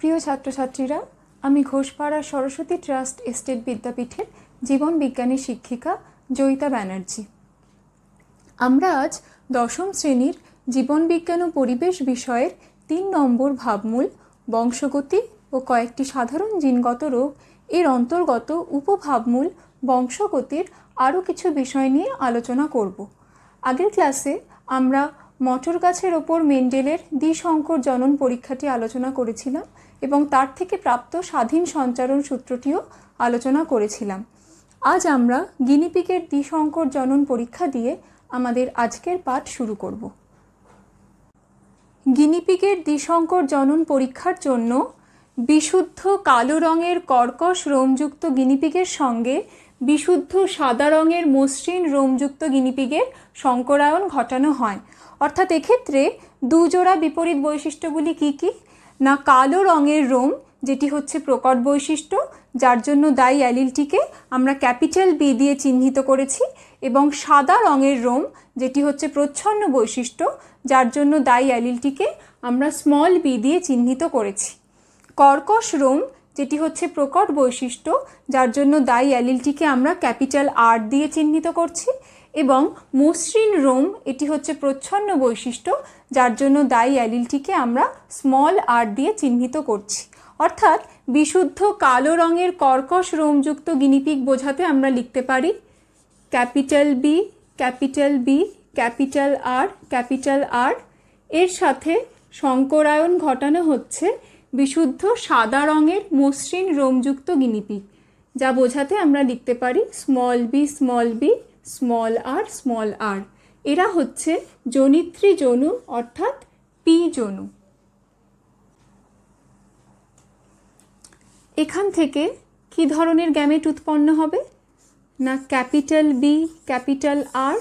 প্রিয় ছাত্রছাত্রীরা আমি ঘোষপাড়া সরস্বতী ট্রাস্ট এস্টেট বিদ্যাপীঠের জীবন বিজ্ঞানী শিক্ষিকা জয়িতা ব্যানার্জি আমরা আজ দশম শ্রেণীর জীবনবিজ্ঞান ও পরিবেশ বিষয়ের তিন নম্বর ভাবমূল বংশগতি ও কয়েকটি সাধারণ জিনগত রোগ এর অন্তর্গত উপভাবমূল বংশগতির আরও কিছু বিষয় নিয়ে আলোচনা করব আগের ক্লাসে আমরা মটর গাছের ওপর মেন্ডেলের দ্বিশঙ্কর জনন পরীক্ষাটি আলোচনা করেছিলাম এবং তার থেকে প্রাপ্ত স্বাধীন সঞ্চারণ সূত্রটিও আলোচনা করেছিলাম আজ আমরা গিনিপিকের দ্বিশঙ্কর জনন পরীক্ষা দিয়ে আমাদের আজকের পাঠ শুরু করব গিনিপিকের দ্বিশঙ্কর জনন পরীক্ষার জন্য বিশুদ্ধ কালো রঙের কর্কশ রোমযুক্ত গিনিপিকের সঙ্গে বিশুদ্ধ সাদা রঙের মসৃণ রোমযুক্ত গিনিপিগের সংকরায়ন ঘটানো হয় অর্থাৎ এক্ষেত্রে দুজোড়া বিপরীত বৈশিষ্ট্যগুলি কী কী না কালো রঙের রোম যেটি হচ্ছে প্রকট বৈশিষ্ট্য যার জন্য দায়ী অ্যালিলটিকে আমরা ক্যাপিটাল বি দিয়ে চিহ্নিত করেছি এবং সাদা রঙের রোম যেটি হচ্ছে প্রচ্ছন্ন বৈশিষ্ট্য যার জন্য দায়ী অ্যালিলটিকে আমরা স্মল বি দিয়ে চিহ্নিত করেছি কর্কশ রোম যেটি হচ্ছে প্রকট বৈশিষ্ট্য যার জন্য দায়ী অ্যালিলটিকে আমরা ক্যাপিটাল আর দিয়ে চিহ্নিত করছি এবং মসৃণ রোম এটি হচ্ছে প্রচ্ছন্ন বৈশিষ্ট্য যার জন্য দায়ী অ্যালিলটিকে আমরা স্মল আর দিয়ে চিহ্নিত করছি অর্থাৎ বিশুদ্ধ কালো রঙের কর্কশ রোমযুক্ত গিনিপিক বোঝাতে আমরা লিখতে পারি capital B capital B capital R capital R এর সাথে সংকরায়ন ঘটানো হচ্ছে বিশুদ্ধ সাদা রঙের মসৃণ রোমযুক্ত গিনিপিক যা বোঝাতে আমরা লিখতে পারি small B small B small R small R এরা হচ্ছে জনিত্রী জনু অর্থাৎ পি জনু এখান থেকে কি ধরনের গ্যামেট উৎপন্ন হবে না ক্যাপিটাল বি ক্যাপিটাল আর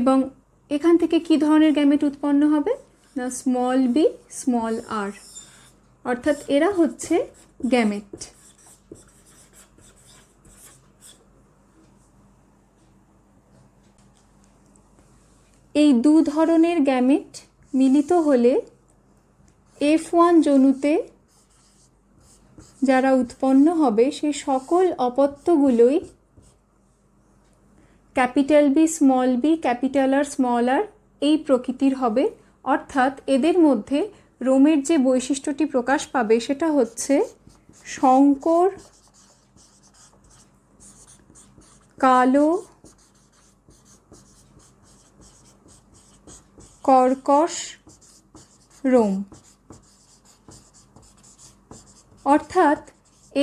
এবং এখান থেকে কি ধরনের গ্যামেট উৎপন্ন হবে না স্মল বি স্মল আর অর্থাৎ এরা হচ্ছে গ্যামেট এই দু ধরনের গ্যামেট মিলিত হলে এফ ওয়ান জনুতে যারা উৎপন্ন হবে সে সকল অপত্যগুলোই capital B small B capital R small R এই প্রকৃতির হবে অর্থাৎ এদের মধ্যে রোমের যে বৈশিষ্ট্যটি প্রকাশ পাবে সেটা হচ্ছে শঙ্কর কালো কর্কশ রোম অর্থাৎ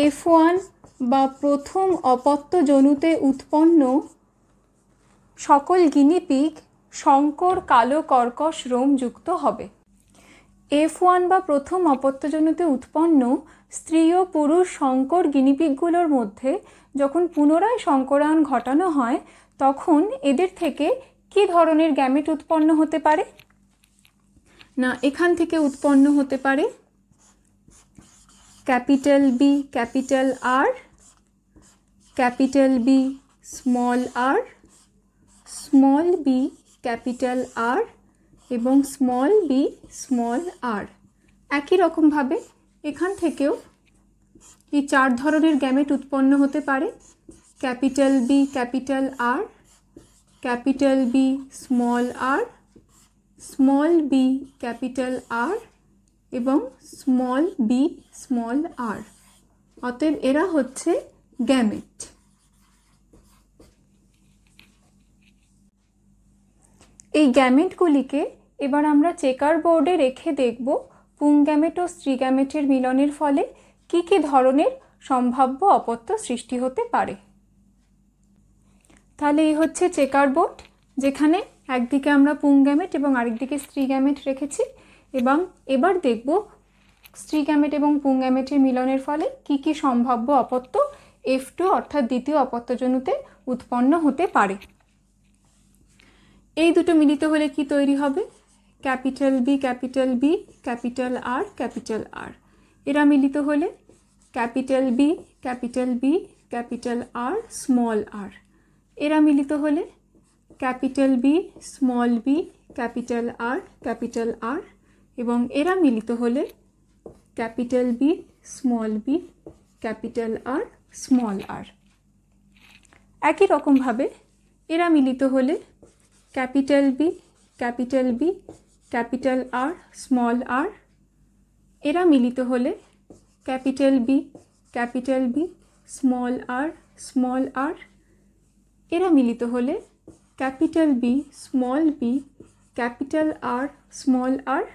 এফ ওয়ান বা প্রথম অপত্য জনুতে উৎপন্ন সকল গিনিপিক শঙ্কর কালো কর্কশ রোম যুক্ত হবে এফ ওয়ান বা প্রথম অপত্যজনিত উৎপন্ন স্ত্রী ও পুরুষ শঙ্কর গিনিপিকগুলোর মধ্যে যখন পুনরায় শঙ্করায়ন ঘটানো হয় তখন এদের থেকে কি ধরনের গ্যামেট উৎপন্ন হতে পারে না এখান থেকে উৎপন্ন হতে পারে capital B capital R capital B small R small B capital R এবং স্মল বি স্মল আর একই রকমভাবে এখান থেকেও এই চার ধরনের গ্যামেট উৎপন্ন হতে পারে capital B capital R capital B small R small B capital R এবং স্মল বি স্মল আর অতএব এরা হচ্ছে গ্যামেট এই গ্যামেটগুলিকে এবার আমরা চেকার বোর্ডে রেখে দেখব পুং গ্যামেট ও স্ত্রী গ্যামেটের মিলনের ফলে কি কি ধরনের সম্ভাব্য অপত্য সৃষ্টি হতে পারে তাহলে এই হচ্ছে চেকার বোর্ড যেখানে একদিকে আমরা পুং গ্যামেট এবং আরেকদিকে স্ত্রী গ্যামেট রেখেছি এবং এবার দেখব স্ত্রী গ্যামেট এবং পুং গ্যামেটের মিলনের ফলে কি কি সম্ভাব্য অপত্য এফ টু অর্থাৎ দ্বিতীয় অপত্যজনুতে উৎপন্ন হতে পারে এই দুটো মিলিত হলে কি তৈরি হবে capital B capital B capital R capital R এরা মিলিত হলে capital B capital B capital R small R এরা মিলিত হলে capital B small B capital R capital R এবং এরা মিলিত হলে capital B small B capital R small R একই রকমভাবে এরা মিলিত হলে capital B capital B capital R small R এরা মিলিত হলে capital B capital B small R small R এরা মিলিত হলে capital B small B capital R small R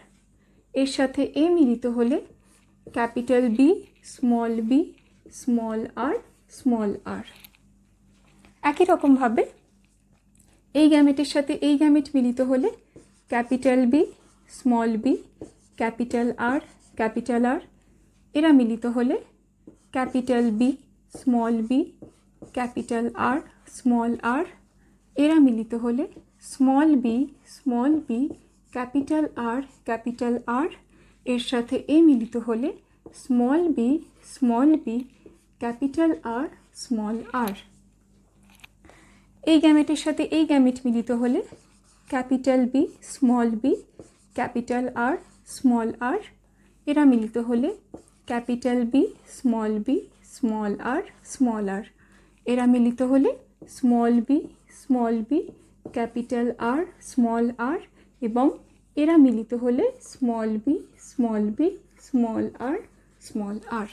এর সাথে এ মিলিত হলে capital B small B small R small R একই রকমভাবে এই গ্যামেটের সাথে এই গ্যামেট মিলিত হলে capital B small B capital R capital R এরা মিলিত হলে capital B small B capital R small R এরা মিলিত হলে small B small B capital R capital R এর সাথে এ মিলিত হলে small B small B capital R small R এই গ্যামেটের সাথে এই গ্যামেট মিলিত হলে capital B small B capital R small R এরা মিলিত হলে capital B small B small R small R এরা মিলিত হলে small B small B capital R small R এবং এরা মিলিত হলে small B small B small R small R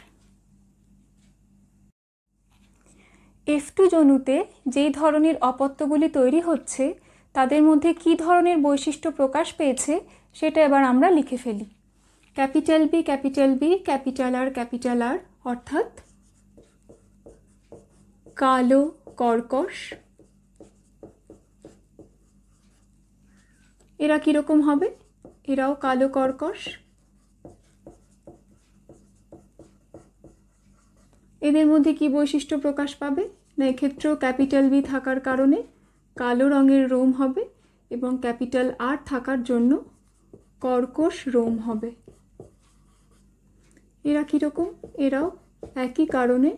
F two জনুতে যেই ধরনের অপত্যগুলি তৈরি হচ্ছে তাদের মধ্যে কি ধরনের বৈশিষ্ট্য প্রকাশ পেয়েছে সেটা এবার আমরা লিখে ফেলি capital B capital B capital R capital R অর্থাৎ কালো কর্কশ এরা কীরকম হবে এরাও কালো কর্কশ এদের মধ্যে কি বৈশিষ্ট্য প্রকাশ পাবে না এক্ষেত্রেও ক্যাপিটাল বি থাকার কারণে কালো রঙের রোম হবে এবং ক্যাপিটাল আর থাকার জন্য কর্কশ রোম হবে এরা কীরকম এরাও একই কারণে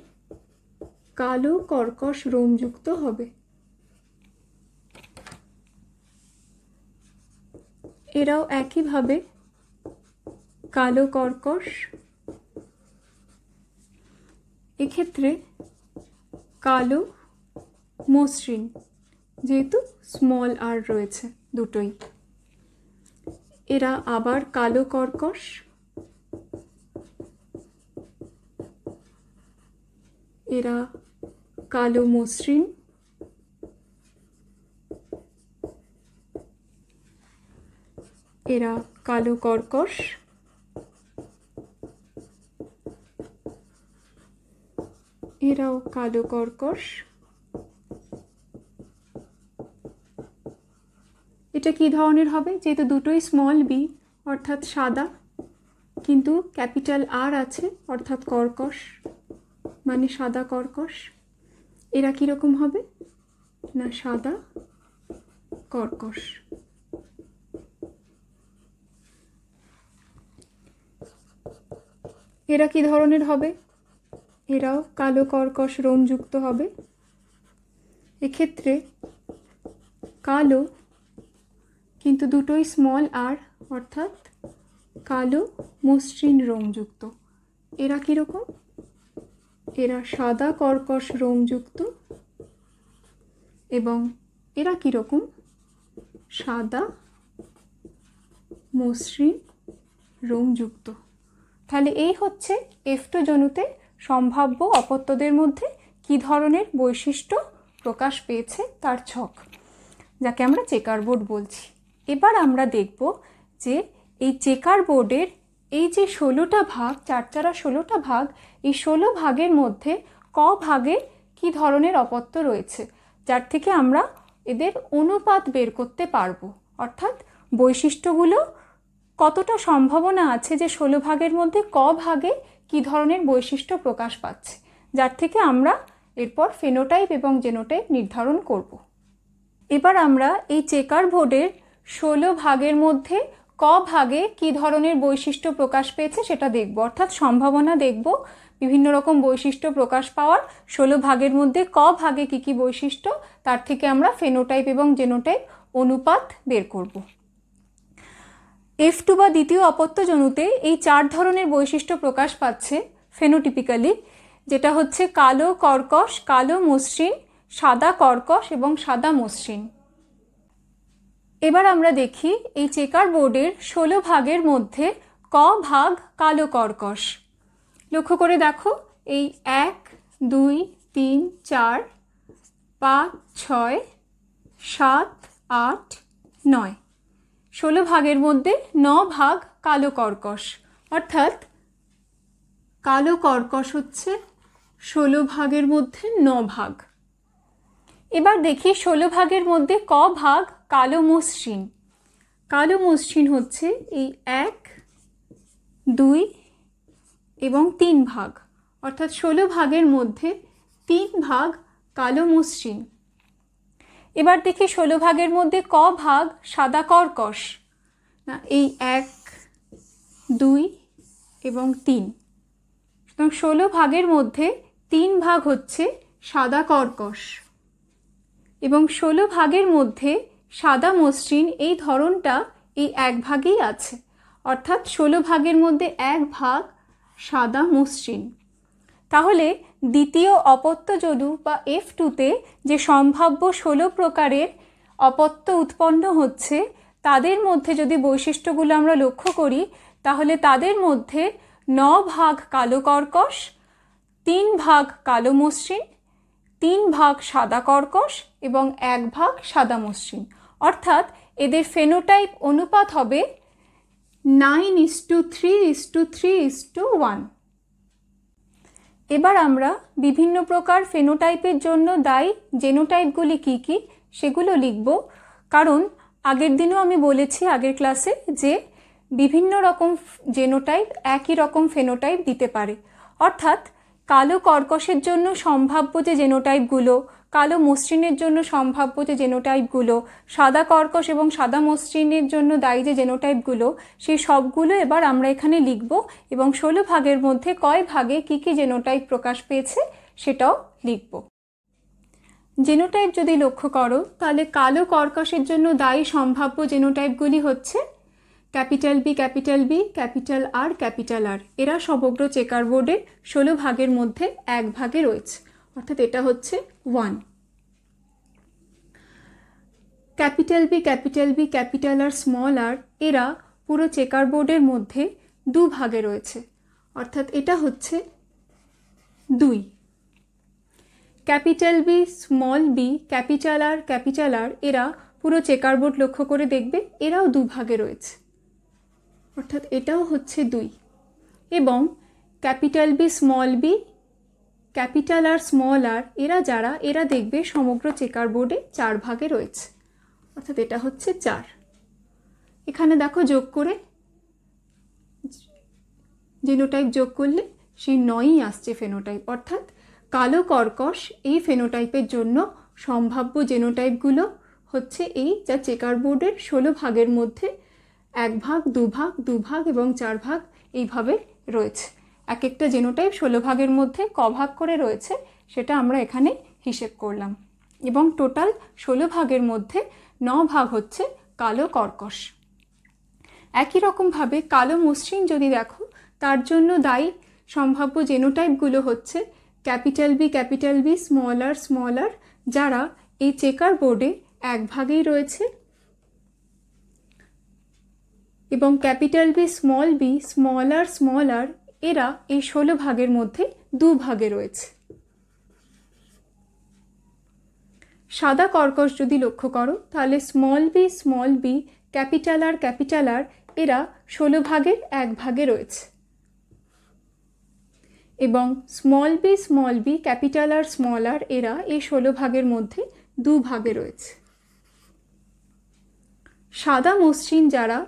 কালো কর্কশ রোমযুক্ত হবে এরাও একইভাবে কালো কর্কশ এক্ষেত্রে কালো মসৃণ যেহেতু স্মল আর রয়েছে দুটোই এরা আবার কালো কর্কশ এরা কালো মসৃণ এরা কালো কর্কশ এরাও কালো কর্কশ এটা কি ধরনের হবে যেহেতু দুটোই স্মল বি অর্থাৎ সাদা কিন্তু ক্যাপিটাল আর আছে অর্থাৎ কর্কশ মানে সাদা কর্কশ এরা কীরকম হবে না সাদা কর্কশ এরা কি ধরনের হবে এরাও কালো কর্কশ রোমযুক্ত হবে এক্ষেত্রে কালো কিন্তু দুটোই স্মল আর অর্থাৎ কালো মসৃণ রোমযুক্ত এরা কীরকম এরা সাদা কর্কশ রোমযুক্ত এবং এরা কীরকম সাদা মসৃণ রোমযুক্ত তাহলে এই হচ্ছে এফটোজনুতে সম্ভাব্য অপত্যদের মধ্যে কি ধরনের বৈশিষ্ট্য প্রকাশ পেয়েছে তার ছক যাকে আমরা চেকার বোর্ড বলছি এবার আমরা দেখব যে এই চেকার বোর্ডের এই যে ষোলোটা ভাগ চার চারা ষোলোটা ভাগ এই ষোলো ভাগের মধ্যে ক ভাগে কি ধরনের অপত্য রয়েছে যার থেকে আমরা এদের অনুপাত বের করতে পারবো অর্থাৎ বৈশিষ্ট্যগুলো কতটা সম্ভাবনা আছে যে ষোলো ভাগের মধ্যে ক ভাগে কি ধরনের বৈশিষ্ট্য প্রকাশ পাচ্ছে যার থেকে আমরা এরপর ফেনোটাইপ এবং জেনোটাইপ নির্ধারণ করব। এবার আমরা এই চেকার বোর্ডের ষোলো ভাগের মধ্যে ক ভাগে কি ধরনের বৈশিষ্ট্য প্রকাশ পেয়েছে সেটা দেখব অর্থাৎ সম্ভাবনা দেখব বিভিন্ন রকম বৈশিষ্ট্য প্রকাশ পাওয়ার ষোলো ভাগের মধ্যে ক ভাগে কি কি বৈশিষ্ট্য তার থেকে আমরা ফেনোটাইপ এবং জেনোটাইপ অনুপাত বের করব এফ টু বা দ্বিতীয় অপত্য জনুতে এই চার ধরনের বৈশিষ্ট্য প্রকাশ পাচ্ছে ফেনোটিপিক্যালি যেটা হচ্ছে কালো কর্কশ কালো মসৃণ সাদা কর্কশ এবং সাদা মসৃণ এবার আমরা দেখি এই চেকার বোর্ডের ষোলো ভাগের মধ্যে ক ভাগ কালো কর্কশ লক্ষ্য করে দেখো এই এক দুই তিন চার পাঁচ ছয় সাত আট নয় ষোলো ভাগের মধ্যে ন ভাগ কালো কর্কশ অর্থাৎ কালো কর্কশ হচ্ছে ষোলো ভাগের মধ্যে ন ভাগ এবার দেখি ষোলো ভাগের মধ্যে ক ভাগ কালো মসৃণ কালো মসৃণ হচ্ছে এই এক দুই এবং তিন ভাগ অর্থাৎ ষোলো ভাগের মধ্যে তিন ভাগ কালো মসৃণ এবার দেখি ষোলো ভাগের মধ্যে ক ভাগ সাদা কর্কশ না এই এক দুই এবং তিন সুতরাং ষোলো ভাগের মধ্যে তিন ভাগ হচ্ছে সাদা কর্কশ এবং ষোলো ভাগের মধ্যে সাদা মসৃণ এই ধরনটা এই এক ভাগেই আছে অর্থাৎ ষোলো ভাগের মধ্যে এক ভাগ সাদা মসৃণ তাহলে দ্বিতীয় অপত্য যদু বা এফ টুতে যে সম্ভাব্য ষোলো প্রকারের অপত্য উৎপন্ন হচ্ছে তাদের মধ্যে যদি বৈশিষ্ট্যগুলো আমরা লক্ষ্য করি তাহলে তাদের মধ্যে ন ভাগ কালো কর্কশ তিন ভাগ কালো মসৃণ তিন ভাগ সাদা কর্কশ এবং এক ভাগ সাদা মসৃণ অর্থাৎ এদের ফেনোটাইপ অনুপাত হবে nine is to three is to three is to one এবার আমরা বিভিন্ন প্রকার ফেনোটাইপের জন্য দায়ী জেনোটাইপগুলি কি কি সেগুলো লিখব কারণ আগের দিনও আমি বলেছি আগের ক্লাসে যে বিভিন্ন রকম জেনোটাইপ একই রকম ফেনোটাইপ দিতে পারে অর্থাৎ কালো কর্কশের জন্য সম্ভাব্য যে জেনোটাইপগুলো কালো মসৃণের জন্য সম্ভাব্য যে জেনোটাইপগুলো সাদা কর্কশ এবং সাদা মসৃণের জন্য দায়ী যে জেনোটাইপগুলো সেই সবগুলো এবার আমরা এখানে লিখব এবং ষোলো ভাগের মধ্যে কয় ভাগে কি কি জেনোটাইপ প্রকাশ পেয়েছে সেটাও লিখব জেনোটাইপ যদি লক্ষ্য করো তাহলে কালো কর্কশের জন্য দায়ী সম্ভাব্য জেনোটাইপগুলি হচ্ছে capital B capital B capital R capital R এরা সমগ্র চেকার বোর্ডের ষোলো ভাগের মধ্যে এক ভাগে রয়েছে অর্থাৎ এটা হচ্ছে one capital B capital B capital R small R এরা পুরো চেকার বোর্ডের মধ্যে দু ভাগে রয়েছে অর্থাৎ এটা হচ্ছে দুই capital B small B capital R capital R এরা পুরো চেকার বোর্ড লক্ষ্য করে দেখবে এরাও দুভাগে রয়েছে অর্থাৎ এটাও হচ্ছে দুই এবং capital B small B capital R small R এরা যারা এরা দেখবে সমগ্র চেকার বোর্ডে চার ভাগে রয়েছে অর্থাৎ এটা হচ্ছে চার এখানে দেখো যোগ করে জেনোটাইপ যোগ করলে সেই নয়ই আসছে ফেনোটাইপ অর্থাৎ কালো কর্কশ এই ফেনোটাইপের জন্য সম্ভাব্য জেনোটাইপগুলো হচ্ছে এই যা চেকার বোর্ডের ষোলো ভাগের মধ্যে এক ভাগ দু ভাগ দু ভাগ এবং চার ভাগ এইভাবে রয়েছে এক একটা জেনোটাইপ ষোলো ভাগের মধ্যে ক ভাগ করে রয়েছে সেটা আমরা এখানে হিসেব করলাম এবং টোটাল ষোলো ভাগের মধ্যে ন ভাগ হচ্ছে কালো কর্কশ একই রকমভাবে কালো মসৃণ যদি দেখো তার জন্য দায়ী সম্ভাব্য জেনোটাইপগুলো হচ্ছে capital B capital B smaller smaller যারা এই চেকার বোর্ডে এক ভাগেই রয়েছে এবং capital B small B small R small R এরা এই ষোলো ভাগের মধ্যে দু ভাগে রয়েছে সাদা কর্কশ যদি লক্ষ্য করো তাহলে small B small B capital R capital R এরা ষোলো ভাগের এক ভাগে রয়েছে এবং small B small B capital R small R এরা এই ষোলো ভাগের মধ্যে দু ভাগে রয়েছে সাদা মসৃণ যারা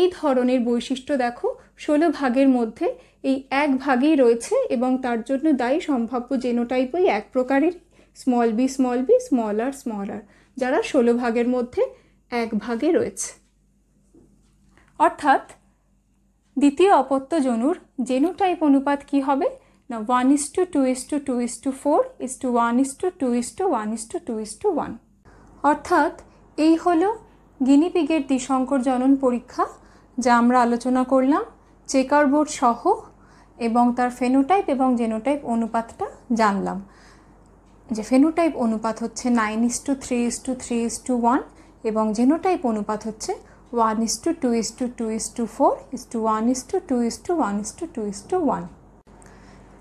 এই ধরনের বৈশিষ্ট্য দেখো ষোলো ভাগের মধ্যে এই এক ভাগেই রয়েছে এবং তার জন্য দায়ী সম্ভাব্য জেনোটাইপ ওই এক প্রকারের small B small B smaller smaller যারা ষোলো ভাগের মধ্যে এক ভাগে রয়েছে অর্থাৎ দ্বিতীয় অপত্য জনুর জেনোটাইপ অনুপাত কি হবে না one is to two is to two is to four is to one is to two is to one is to two is to one অর্থাৎ এই হলো গিনিপিগের দ্বিশঙ্কর জনন পরীক্ষা যা আমরা আলোচনা করলাম চেকার বোর্ড সহ এবং তার ফেনোটাইপ এবং জেনোটাইপ অনুপাতটা জানলাম যে ফেনোটাইপ অনুপাত হচ্ছে nine is to three is to three is to one এবং জেনোটাইপ অনুপাত হচ্ছে one is to two is to two is to four is to one is to two is to one is to two is to one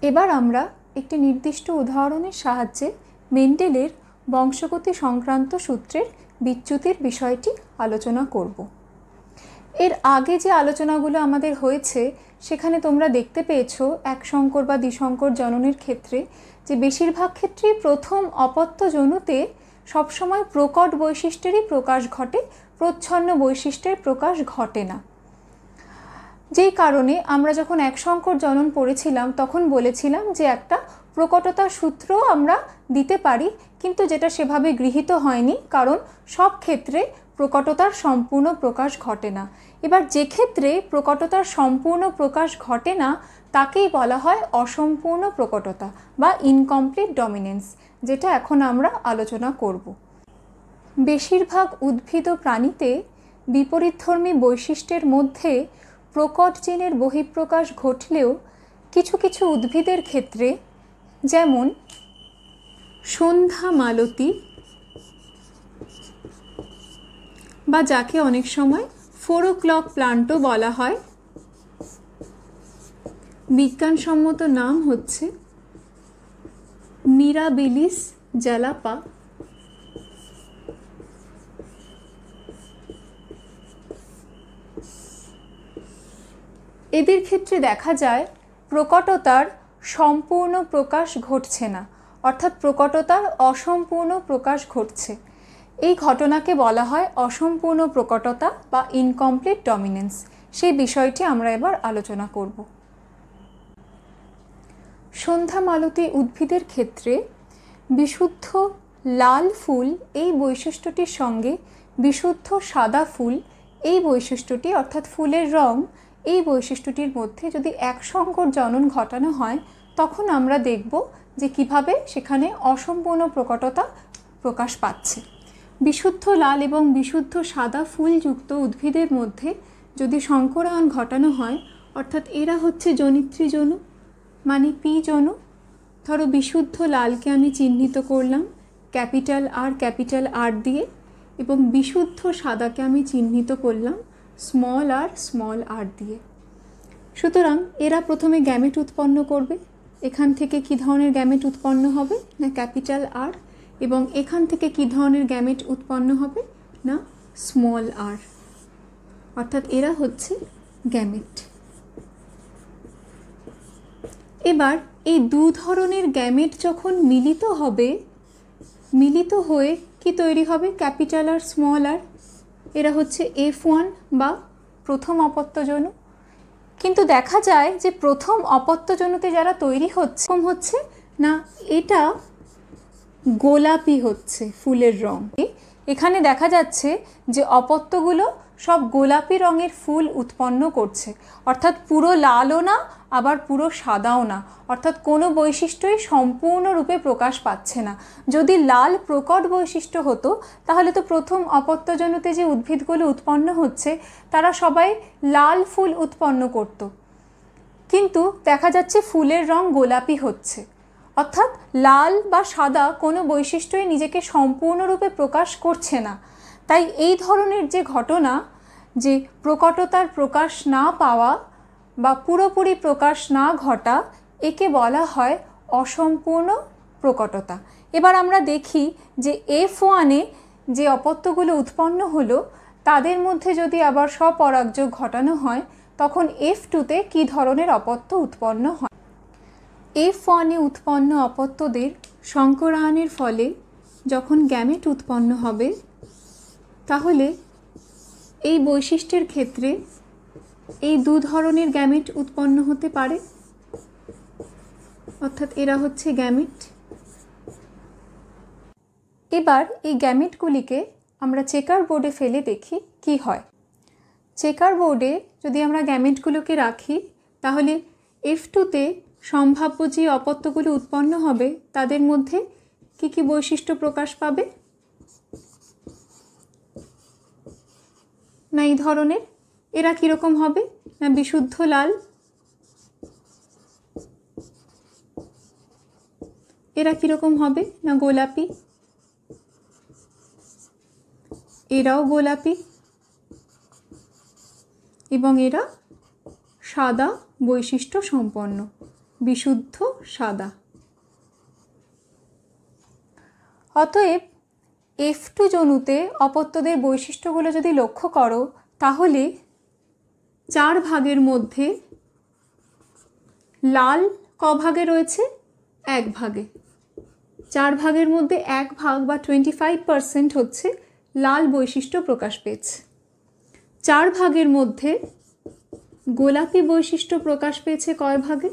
এবার আমরা একটি নির্দিষ্ট উদাহরণের সাহায্যে মেন্ডেলের বংশগতি সংক্রান্ত সূত্রের বিচ্যুতির বিষয়টি আলোচনা করব এর আগে যে আলোচনাগুলো আমাদের হয়েছে সেখানে তোমরা দেখতে পেয়েছো এক সংকর বা দ্বিশঙ্কর জননের ক্ষেত্রে যে বেশিরভাগ ক্ষেত্রেই প্রথম অপত্য জনুতে সবসময় প্রকট বৈশিষ্ট্যেরই প্রকাশ ঘটে প্রচ্ছন্ন বৈশিষ্ট্যের প্রকাশ ঘটে না যেই কারণে আমরা যখন এক সংকর জনন পড়েছিলাম তখন বলেছিলাম যে একটা প্রকটতা সূত্র আমরা দিতে পারি কিন্তু যেটা সেভাবে গৃহীত হয়নি কারণ সব ক্ষেত্রে প্রকটতার সম্পূর্ণ প্রকাশ ঘটে না এবার যে ক্ষেত্রে প্রকটতার সম্পূর্ণ প্রকাশ ঘটে না তাকেই বলা হয় অসম্পূর্ণ প্রকটতা বা ইনকমপ্লিট ডমিনেন্স যেটা এখন আমরা আলোচনা করব বেশিরভাগ উদ্ভিদ প্রাণীতে বিপরীতধর্মী বৈশিষ্ট্যের মধ্যে প্রকট জিনের বহিঃপ্রকাশ ঘটলেও কিছু কিছু উদ্ভিদের ক্ষেত্রে যেমন সন্ধ্যা মালতী বা যাকে অনেক সময় ফোর ও ক্লক প্লান্টও বলা হয় বিজ্ঞানসম্মত নাম হচ্ছে নিরাবিলিস জালাপা এদের ক্ষেত্রে দেখা যায় প্রকটতার সম্পূর্ণ প্রকাশ ঘটছে না অর্থাৎ প্রকটতার অসম্পূর্ণ প্রকাশ ঘটছে এই ঘটনাকে বলা হয় অসম্পূর্ণ প্রকটতা বা ইনকমপ্লিট ডমিনেন্স সেই বিষয়টি আমরা এবার আলোচনা করব সন্ধ্যা মালতী উদ্ভিদের ক্ষেত্রে বিশুদ্ধ লাল ফুল এই বৈশিষ্ট্যটির সঙ্গে বিশুদ্ধ সাদা ফুল এই বৈশিষ্ট্যটি অর্থাৎ ফুলের রং এই বৈশিষ্ট্যটির মধ্যে যদি এক সংকট জনন ঘটানো হয় তখন আমরা দেখব যে কিভাবে সেখানে অসম্পূর্ণ প্রকটতা প্রকাশ পাচ্ছে বিশুদ্ধ লাল এবং বিশুদ্ধ সাদা ফুলযুক্ত উদ্ভিদের মধ্যে যদি সংকরায়ন ঘটানো হয় অর্থাৎ এরা হচ্ছে জনিত্রী জনু মানে পি জনু ধরো বিশুদ্ধ লালকে আমি চিহ্নিত করলাম ক্যাপিটাল আর ক্যাপিটাল আর দিয়ে এবং বিশুদ্ধ সাদাকে আমি চিহ্নিত করলাম স্মল আর স্মল আর দিয়ে সুতরাং এরা প্রথমে গ্যামেট উৎপন্ন করবে এখান থেকে কি ধরনের গ্যামেট উৎপন্ন হবে না ক্যাপিটাল আর এবং এখান থেকে কি ধরনের গ্যামেট উৎপন্ন হবে না স্মল আর অর্থাৎ এরা হচ্ছে গ্যামেট এবার এই দু ধরনের গ্যামেট যখন মিলিত হবে মিলিত হয়ে কি তৈরি হবে ক্যাপিটাল আর স্মল আর এরা হচ্ছে এফ ওয়ান বা প্রথম অপত্যজনু কিন্তু দেখা যায় যে প্রথম অপত্যজনুতে যারা তৈরি হচ্ছে হচ্ছে না এটা গোলাপি হচ্ছে ফুলের রং এখানে দেখা যাচ্ছে যে অপত্যগুলো সব গোলাপি রঙের ফুল উৎপন্ন করছে অর্থাৎ পুরো লালও না আবার পুরো সাদাও না অর্থাৎ কোনো বৈশিষ্ট্যই সম্পূর্ণরূপে প্রকাশ পাচ্ছে না যদি লাল প্রকট বৈশিষ্ট্য হতো তাহলে তো প্রথম অপত্যজনতে যে উদ্ভিদগুলো উৎপন্ন হচ্ছে তারা সবাই লাল ফুল উৎপন্ন করত কিন্তু দেখা যাচ্ছে ফুলের রং গোলাপি হচ্ছে অর্থাৎ লাল বা সাদা কোনো বৈশিষ্ট্যই নিজেকে সম্পূর্ণরূপে প্রকাশ করছে না তাই এই ধরনের যে ঘটনা যে প্রকটতার প্রকাশ না পাওয়া বা পুরোপুরি প্রকাশ না ঘটা একে বলা হয় অসম্পূর্ণ প্রকটতা এবার আমরা দেখি যে এফ ওয়ানে যে অপত্যগুলো উৎপন্ন হলো তাদের মধ্যে যদি আবার স্বপরাগযোগ ঘটানো হয় তখন এফ টুতে কী ধরনের অপত্য উৎপন্ন হয় এফ ওয়ানে উৎপন্ন অপত্যদের সংকরায়নের ফলে যখন গ্যামেট উৎপন্ন হবে তাহলে এই বৈশিষ্ট্যের ক্ষেত্রে এই দু ধরনের গ্যামেট উৎপন্ন হতে পারে অর্থাৎ এরা হচ্ছে গ্যামেট এবার এই গ্যামেটগুলিকে আমরা চেকার বোর্ডে ফেলে দেখি কি হয় চেকার বোর্ডে যদি আমরা গ্যামেটগুলোকে রাখি তাহলে এফ টুতে সম্ভাব্য যে অপত্যগুলি উৎপন্ন হবে তাদের মধ্যে কি কি বৈশিষ্ট্য প্রকাশ পাবে না এই ধরনের এরা কীরকম হবে না বিশুদ্ধ লাল এরা কীরকম হবে না গোলাপি এরাও গোলাপি এবং এরা সাদা বৈশিষ্ট্য সম্পন্ন বিশুদ্ধ সাদা অতএব এফ টু জনুতে অপত্যদের বৈশিষ্ট্যগুলো যদি লক্ষ্য করো তাহলে চার ভাগের মধ্যে লাল ক ভাগে রয়েছে এক ভাগে চার ভাগের মধ্যে এক ভাগ বা টোয়েন্টি ফাইভ পারসেন্ট হচ্ছে লাল বৈশিষ্ট্য প্রকাশ পেয়েছে চার ভাগের মধ্যে গোলাপি বৈশিষ্ট্য প্রকাশ পেয়েছে কয় ভাগে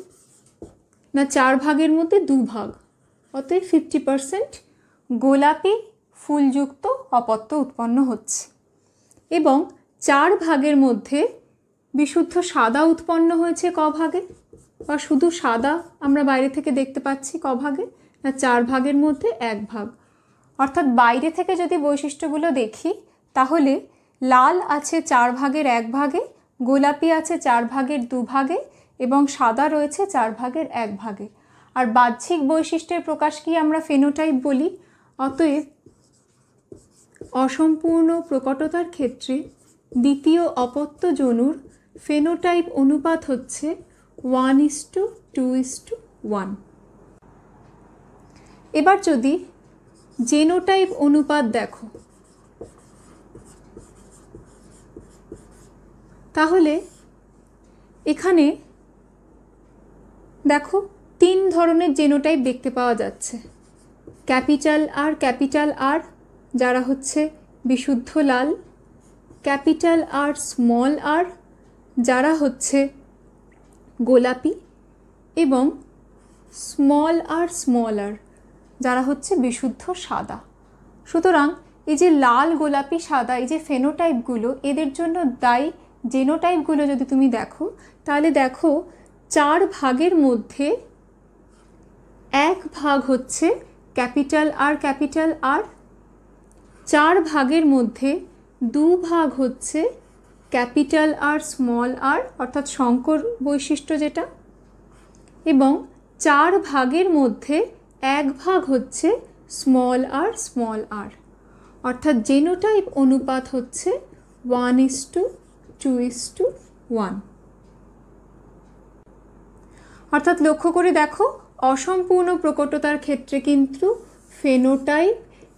না চার ভাগের মধ্যে দু ভাগ অতএব ফিফটি পারসেন্ট গোলাপি ফুলযুক্ত অপত্য উৎপন্ন হচ্ছে এবং চার ভাগের মধ্যে বিশুদ্ধ সাদা উৎপন্ন হয়েছে ক ভাগে বা শুধু সাদা আমরা বাইরে থেকে দেখতে পাচ্ছি ক ভাগে না চার ভাগের মধ্যে এক ভাগ অর্থাৎ বাইরে থেকে যদি বৈশিষ্ট্যগুলো দেখি তাহলে লাল আছে চার ভাগের এক ভাগে গোলাপি আছে চার ভাগের দু ভাগে এবং সাদা রয়েছে চার ভাগের এক ভাগে আর বাহ্যিক বৈশিষ্ট্যের প্রকাশ কি আমরা ফেনোটাইপ বলি অতএব অসম্পূর্ণ প্রকটতার ক্ষেত্রে দ্বিতীয় অপত্য জনুর ফেনোটাইপ অনুপাত হচ্ছে one is to two is to one এবার যদি জেনোটাইপ অনুপাত দেখো তাহলে এখানে দেখো তিন ধরনের জেনোটাইপ দেখতে পাওয়া যাচ্ছে ক্যাপিটাল আর ক্যাপিটাল আর যারা হচ্ছে বিশুদ্ধ লাল ক্যাপিটাল আর স্মল আর যারা হচ্ছে গোলাপি এবং স্মল আর স্মল আর যারা হচ্ছে বিশুদ্ধ সাদা সুতরাং এই যে লাল গোলাপি সাদা এই যে ফেনোটাইপগুলো এদের জন্য দায়ী জেনোটাইপগুলো যদি তুমি দেখো তাহলে দেখো চার ভাগের মধ্যে এক ভাগ হচ্ছে ক্যাপিটাল আর ক্যাপিটাল আর চার ভাগের মধ্যে দু ভাগ হচ্ছে ক্যাপিটাল আর স্মল আর অর্থাৎ শঙ্কর বৈশিষ্ট্য যেটা এবং চার ভাগের মধ্যে এক ভাগ হচ্ছে স্মল আর স্মল আর অর্থাৎ জেনোটাইপ অনুপাত হচ্ছে one is to two is to one অর্থাৎ লক্ষ্য করে দেখো অসম্পূর্ণ প্রকটতার ক্ষেত্রে কিন্তু ফেনোটাইপ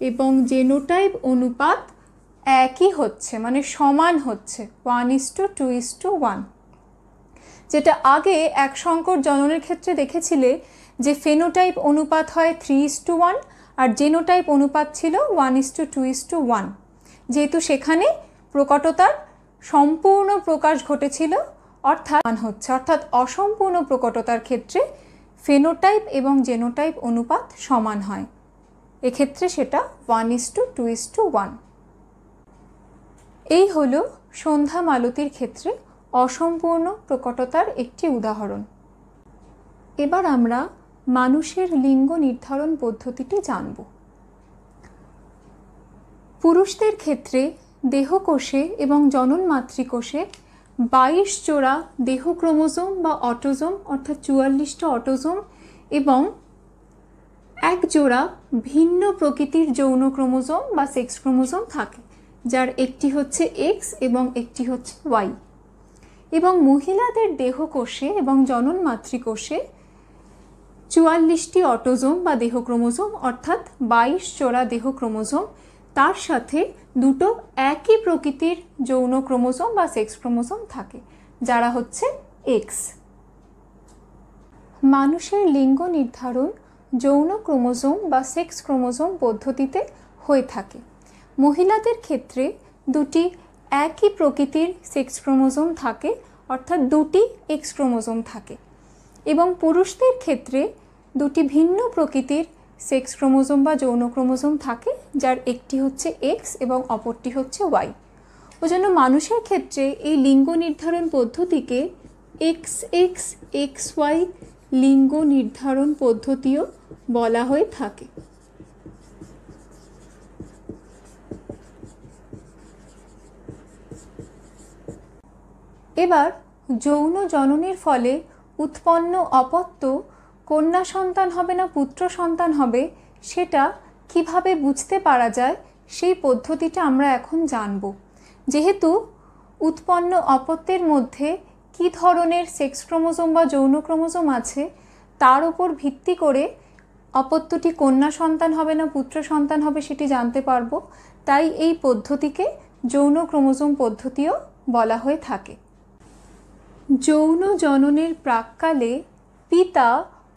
এবং জেনোটাইপ অনুপাত একই হচ্ছে মানে সমান হচ্ছে one is to two is to one যেটা আগে এক সংকট জননের ক্ষেত্রে দেখেছিলে যে ফেনোটাইপ অনুপাত হয় থ্রি ইস টু ওয়ান আর জেনোটাইপ অনুপাত ছিল one is to two is to one যেহেতু সেখানে প্রকটতার সম্পূর্ণ প্রকাশ ঘটেছিল অর্থাৎ হচ্ছে অর্থাৎ অসম্পূর্ণ প্রকটতার ক্ষেত্রে ফেনোটাইপ এবং জেনোটাইপ অনুপাত সমান হয় এক্ষেত্রে সেটা one is to two is to one এই হল সন্ধ্যা মালতির ক্ষেত্রে অসম্পূর্ণ প্রকটতার একটি উদাহরণ এবার আমরা মানুষের লিঙ্গ নির্ধারণ পদ্ধতিটি জানব পুরুষদের ক্ষেত্রে দেহকোষে এবং জনন মাতৃকোষে বাইশ জোড়া দেহ ক্রোমোজোম বা অটোজোম অর্থাৎ চুয়াল্লিশটা অটোজোম এবং এক জোড়া ভিন্ন প্রকৃতির যৌন ক্রোমোজোম বা সেক্স ক্রোমোজোম থাকে যার একটি হচ্ছে এক্স এবং একটি হচ্ছে ওয়াই এবং মহিলাদের কোষে এবং জনন মাতৃকোষে চুয়াল্লিশটি অটোজোম বা দেহ ক্রোমোজোম অর্থাৎ বাইশ জোড়া দেহ ক্রোমোজোম তার সাথে দুটো একই প্রকৃতির যৌন ক্রোমোসোম বা সেক্স ক্রোমোসোম থাকে যারা হচ্ছে এক্স মানুষের লিঙ্গ নির্ধারণ যৌন ক্রোমোজোম বা সেক্স ক্রোমোজোম পদ্ধতিতে হয়ে থাকে মহিলাদের ক্ষেত্রে দুটি একই প্রকৃতির সেক্স ক্রোমোজোম থাকে অর্থাৎ দুটি এক্স ক্রোমোজোম থাকে এবং পুরুষদের ক্ষেত্রে দুটি ভিন্ন প্রকৃতির সেক্স ক্রোমোজোম বা যৌন ক্রোমোজোম থাকে যার একটি হচ্ছে এক্স এবং অপরটি হচ্ছে ওয়াই ওই জন্য মানুষের ক্ষেত্রে এই লিঙ্গ নির্ধারণ পদ্ধতিকে এক্স এক্স এক্স ওয়াই লিঙ্গ নির্ধারণ পদ্ধতিও বলা হয়ে থাকে এবার যৌন জননের ফলে উৎপন্ন অপত্য কন্যা সন্তান হবে না পুত্র সন্তান হবে সেটা কিভাবে বুঝতে পারা যায় সেই পদ্ধতিটা আমরা এখন জানব যেহেতু উৎপন্ন অপত্যের মধ্যে কি ধরনের সেক্স ক্রোমোজোম বা যৌন ক্রোমোজোম আছে তার উপর ভিত্তি করে অপত্যটি কন্যা সন্তান হবে না পুত্র সন্তান হবে সেটি জানতে পারবো তাই এই পদ্ধতিকে যৌন ক্রোমোজোম পদ্ধতিও বলা হয়ে থাকে যৌন জননের প্রাককালে পিতা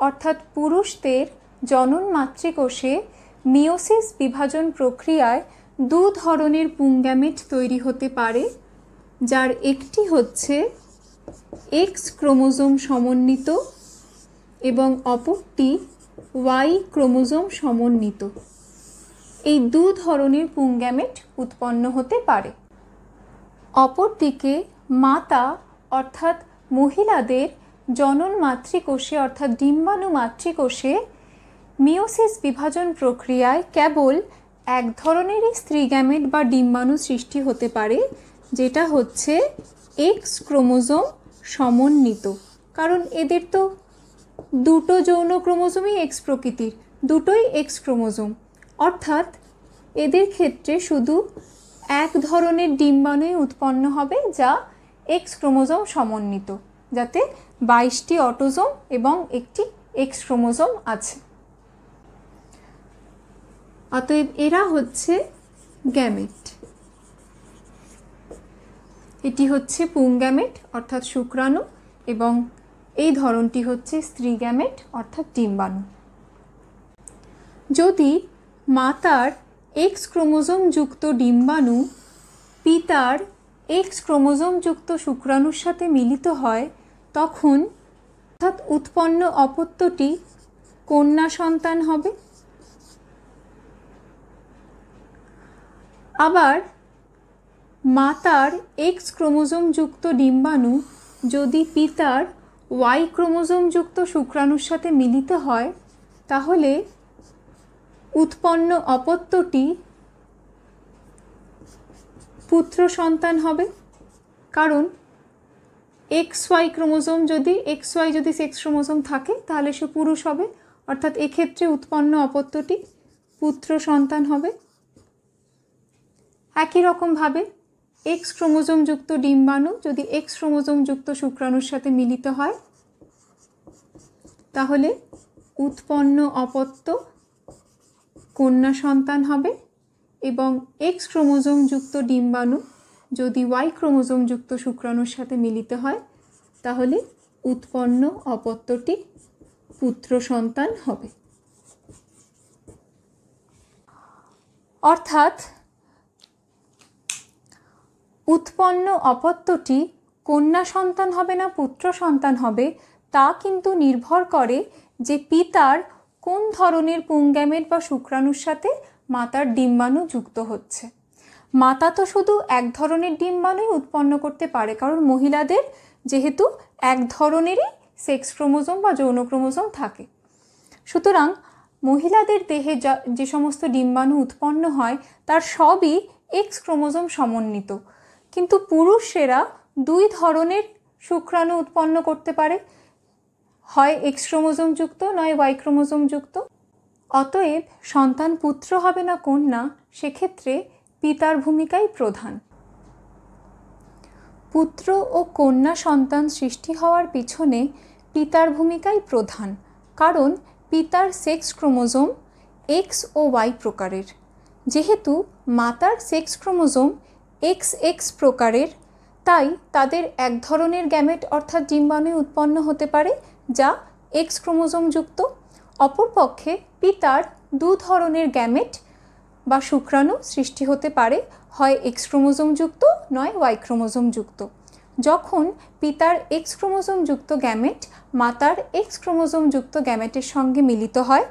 অর্থাৎ পুরুষদের জনন মাতৃকোষে মিওসিস বিভাজন প্রক্রিয়ায় দু ধরনের পুঙ্গ্যামেট তৈরি হতে পারে যার একটি হচ্ছে এক্স ক্রোমোজোম সমন্বিত এবং অপরটি ওয়াই ক্রোমোজোম সমন্বিত এই দু ধরনের পুঙ্গ্যামেট উৎপন্ন হতে পারে অপরদিকে মাতা অর্থাৎ মহিলাদের জনন মাতৃকোষে অর্থাৎ ডিম্বাণু মাতৃকোষে মিওসিস বিভাজন প্রক্রিয়ায় কেবল এক ধরনেরই স্ত্রী গ্যামেট বা ডিম্বাণু সৃষ্টি হতে পারে যেটা হচ্ছে এক্স ক্রোমোজোম সমন্বিত কারণ এদের তো দুটো যৌন ক্রোমোজোমই এক্স প্রকৃতির দুটোই এক্স ক্রোমোজোম অর্থাৎ এদের ক্ষেত্রে শুধু এক ধরনের ডিম্বাণুই উৎপন্ন হবে যা এক্স ক্রোমোজোম সমন্বিত যাতে বাইশটি অটোজোম এবং একটি এক্স ক্রোমোজোম আছে অতএব এরা হচ্ছে গ্যামেট এটি হচ্ছে পুং গ্যামেট অর্থাৎ শুক্রাণু এবং এই ধরনটি হচ্ছে স্ত্রী গ্যামেট অর্থাৎ ডিম্বাণু যদি মাতার এক্স ক্রোমোজোম যুক্ত ডিম্বাণু পিতার এক্স ক্রোমোজোম যুক্ত শুক্রাণুর সাথে মিলিত হয় তখন অর্থাৎ উৎপন্ন অপত্যটি কন্যা সন্তান হবে আবার মাতার এক্স ক্রোমোজোমযুক্ত ডিম্বাণু যদি পিতার ওয়াই ক্রোমোজোমযুক্ত শুক্রাণুর সাথে মিলিত হয় তাহলে উৎপন্ন অপত্যটি পুত্র সন্তান হবে কারণ এক্স ওয়াই ক্রোমোজোম যদি এক্স ওয়াই যদি সেক্স ক্রোমোজোম থাকে তাহলে সে পুরুষ হবে অর্থাৎ এক্ষেত্রে উৎপন্ন অপত্যটি পুত্র সন্তান হবে একই রকমভাবে এক্স ক্রোমোজোমযুক্ত ডিম্বাণু যদি এক্স ক্রোমোজোমযুক্ত শুক্রাণুর সাথে মিলিত হয় তাহলে উৎপন্ন অপত্য কন্যা সন্তান হবে এবং এক্স ক্রোমোজোমযুক্ত ডিম্বাণু যদি ওয়াই ক্রোমোজোমযুক্ত শুক্রাণুর সাথে মিলিত হয় তাহলে উৎপন্ন অপত্যটি পুত্র সন্তান হবে অর্থাৎ উৎপন্ন অপত্যটি কন্যা সন্তান হবে না পুত্র সন্তান হবে তা কিন্তু নির্ভর করে যে পিতার কোন ধরনের পুঙ্গ্যামেট বা শুক্রাণুর সাথে মাতার ডিম্বাণু যুক্ত হচ্ছে মাতা তো শুধু এক ধরনের ডিম্বাণুই উৎপন্ন করতে পারে কারণ মহিলাদের যেহেতু এক ধরনেরই সেক্স ক্রোমোজোম বা যৌন ক্রোমোজোম থাকে সুতরাং মহিলাদের দেহে যা যে সমস্ত ডিম্বাণু উৎপন্ন হয় তার সবই এক্স ক্রোমোজোম সমন্বিত কিন্তু পুরুষেরা দুই ধরনের শুক্রাণু উৎপন্ন করতে পারে হয় এক্স ক্রোমোজোম যুক্ত নয় ওয়াই ক্রোমোজোম যুক্ত অতএব সন্তান পুত্র হবে না কন্যা সেক্ষেত্রে পিতার ভূমিকাই প্রধান পুত্র ও কন্যা সন্তান সৃষ্টি হওয়ার পিছনে পিতার ভূমিকাই প্রধান কারণ পিতার সেক্স ক্রোমোজোম এক্স ও ওয়াই প্রকারের যেহেতু মাতার সেক্স ক্রোমোজোম এক্স এক্স প্রকারের তাই তাদের এক ধরনের গ্যামেট অর্থাৎ ডিম্বাণু উৎপন্ন হতে পারে যা এক্স ক্রোমোজোমযুক্ত অপরপক্ষে পিতার দু ধরনের গ্যামেট বা শুক্রাণু সৃষ্টি হতে পারে হয় এক্স ক্রোমোজোমযুক্ত নয় ওয়াই ক্রোমোজোমযুক্ত যখন পিতার এক্স ক্রোমোজোমযুক্ত গ্যামেট মাতার এক্স ক্রোমোজোমযুক্ত গ্যামেটের সঙ্গে মিলিত হয়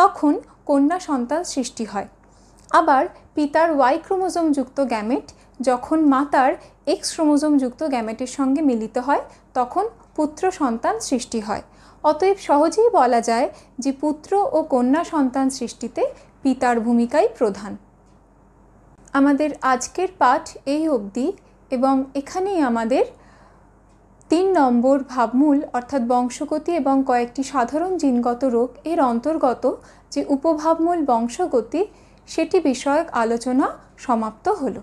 তখন কন্যা সন্তান সৃষ্টি হয় আবার পিতার ওয়াই ক্রোমোজোমযুক্ত গ্যামেট যখন মাতার এক্স ক্রোমোজোমযুক্ত গ্যামেটের সঙ্গে মিলিত হয় তখন পুত্র সন্তান সৃষ্টি হয় অতএব সহজেই বলা যায় যে পুত্র ও কন্যা সন্তান সৃষ্টিতে পিতার ভূমিকাই প্রধান আমাদের আজকের পাঠ এই অবধি এবং এখানেই আমাদের তিন নম্বর ভাবমূল অর্থাৎ বংশগতি এবং কয়েকটি সাধারণ জিনগত রোগ এর অন্তর্গত যে উপভাবমূল বংশগতি সেটি বিষয়ক আলোচনা সমাপ্ত হলো